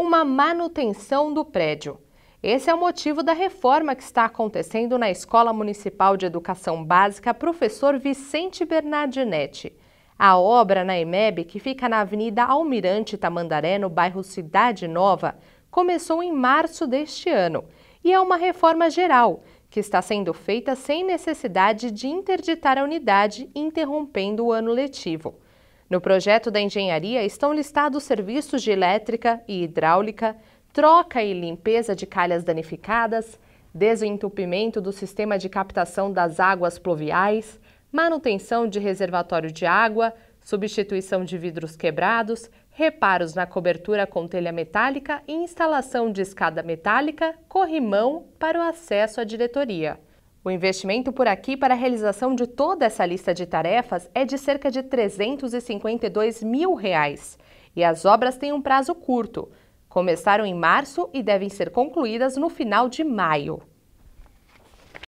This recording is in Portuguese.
uma manutenção do prédio. Esse é o motivo da reforma que está acontecendo na Escola Municipal de Educação Básica Professor Vicente Bernardinetti. A obra na EMEB, que fica na Avenida Almirante Tamandaré, no bairro Cidade Nova, começou em março deste ano e é uma reforma geral, que está sendo feita sem necessidade de interditar a unidade, interrompendo o ano letivo. No projeto da engenharia estão listados serviços de elétrica e hidráulica, troca e limpeza de calhas danificadas, desentupimento do sistema de captação das águas pluviais, manutenção de reservatório de água, substituição de vidros quebrados, reparos na cobertura com telha metálica e instalação de escada metálica, corrimão para o acesso à diretoria. O investimento por aqui para a realização de toda essa lista de tarefas é de cerca de 352 mil reais. E as obras têm um prazo curto. Começaram em março e devem ser concluídas no final de maio.